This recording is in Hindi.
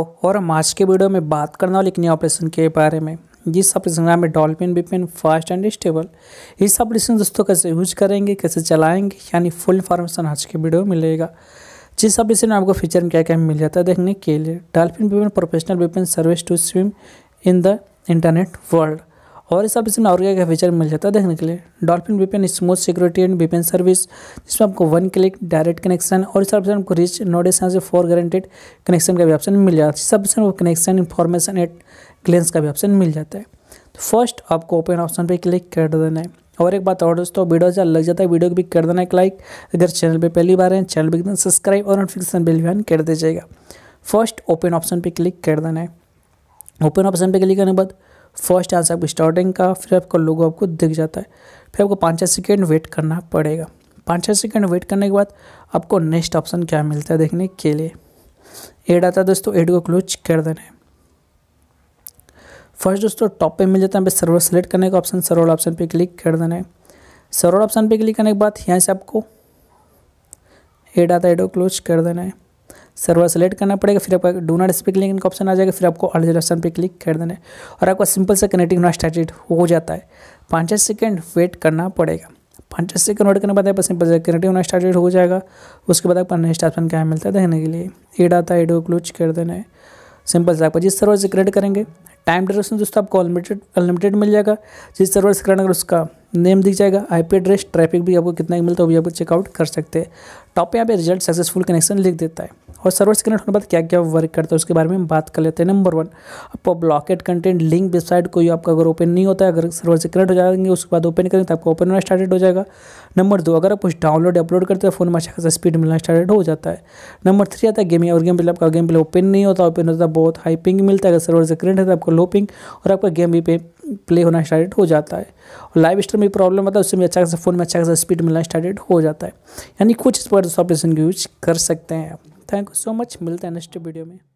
और हम आज के वीडियो में बात करने वाले एक नए ऑपरेशन के बारे में जिस ऑपरेशन नाम है dolphin VPN fast and stable इस ऑपरेशन दोस्तों कैसे यूज करेंगे कैसे चलाएंगे यानी फुल इन्फॉर्मेशन आज के वीडियो में मिलेगा जिस ऑपरेशन में आपको फीचर में क्या क्या मिल जाता है देखने के लिए dolphin VPN professional VPN service to swim in the internet world और इस आप इसमें और क्या क्या फीचर मिल जाता है देखने के लिए dolphin VPN smooth security and VPN service जिसमें आपको वन क्लिक डायरेक्ट कनेक्शन और इस ऑप्शन आपको रिच नोटिस से फोर गारंटेड कनेक्शन का भी ऑप्शन मिल जाता है इस ऑप्शन आपको कनेक्शन इन्फॉर्मेशन एट ग्लेंस का भी ऑप्शन मिल जाता है तो फर्स्ट आपको ओपन ऑप्शन पर क्लिक कर देना है और एक बात और दोस्तों वीडियो अच्छा लग जाता है वीडियो को भी कर देना एक लाइक अगर चैनल पर पहली बार है चैनल पर एकदम सब्सक्राइब और नोटिफिकेशन बिल भी कर दीजिएगा फर्स्ट ओपन ऑप्शन पर क्लिक कर देना है ओपन ऑप्शन पर क्लिक करने के बाद फर्स्ट आंसर आपको स्टार्टिंग का फिर आपका लोगो आपको दिख जाता है फिर आपको पाँच छः सेकेंड वेट करना पड़ेगा पाँच छः सेकेंड वेट करने के बाद आपको नेक्स्ट ऑप्शन क्या मिलता है देखने के लिए एड आता है दोस्तों एड को क्लोज कर देना है फर्स्ट दोस्तों टॉप पे मिल जाता है सर्वर सेलेक्ट करने का ऑप्शन सर्वर ऑप्शन पे क्लिक कर देना है सर्वर ऑप्शन पे क्लिक करने के बाद यहाँ से आपको एड आता है एड को क्लोज कर देना है सर्वर सेलेक्ट करना पड़ेगा फिर आपका डू नॉट स्पीक लिंक का ऑप्शन आ जाएगा फिर आपको ऑल ऑप्शन पे क्लिक कर देना है और आपका सिंपल से कनेक्टिंग होना स्टार्टेड हो जाता है पाँच सेकेंड वेट करना पड़ेगा पाँच सेकेंड वेट करने के बाद आपका सिंपल से कनेक्टिंग होना स्टार्टेड हो जाएगा उसके बाद आपका नेक्स्ट ऑप्शन क्या मिलता है देखने के लिए एड आता है एडो क्लोज कर देना है सिंपल से आपका जिस सर्वर से क्रिएट करेंगे टाइम ड्यूरेशन दोस्तों आपको अनलिमिटेड अनलिमिटेड मिल जाएगा जिस सर्वर से करना उसका नेम दिख जाएगा आईपी एड्रेस ट्रैफिक भी आपको कितना मिलता तो है वो भी आपको चेकआउट कर सकते हैं टॉप पे यहाँ पे रिजल्ट सक्सेसफुल कनेक्शन लिख देता है और सर्वर से कनेक्ट होने के बाद क्या क्या वर्क करता है उसके बारे में हम बात कर लेते हैं नंबर वन आपको ब्लॉकेट कंटेंट लिंक वेबसाइट कोई आपका अगर ओपन नहीं होता है अगर सर्वर से कनेक्ट हो जाएंगे उसके बाद ओपन करेंगे तो आपका ओपन होना स्टार्टेड हो जाएगा नंबर दो अगर आप कुछ डाउनलोड अपलोड करते हैं फ़ोन में अच्छा खासा स्पीड मिलना स्टार्टेड हो जाता है नंबर थ्री आता है गेमिंग और गेम प्ले आपका गेम प्ले ओपन नहीं होता ओपन होता है तो बहुत हाई पिंग मिलता है अगर सर्वर से कनेक्ट है तो आपको लो पिंग और आपका गेम भी पे प्ले होना स्टार्टेड हो जाता है और लाइव स्ट्रीम में प्रॉब्लम आता है उससे भी अच्छा खासा फ़ोन में अच्छा खासा स्पीड मिलना स्टार्टेड हो जाता है यानी कुछ इस पर ऑपरेशन यूज कर सकते हैं आप थैंक यू सो मच मिलते हैं नेक्स्ट वीडियो में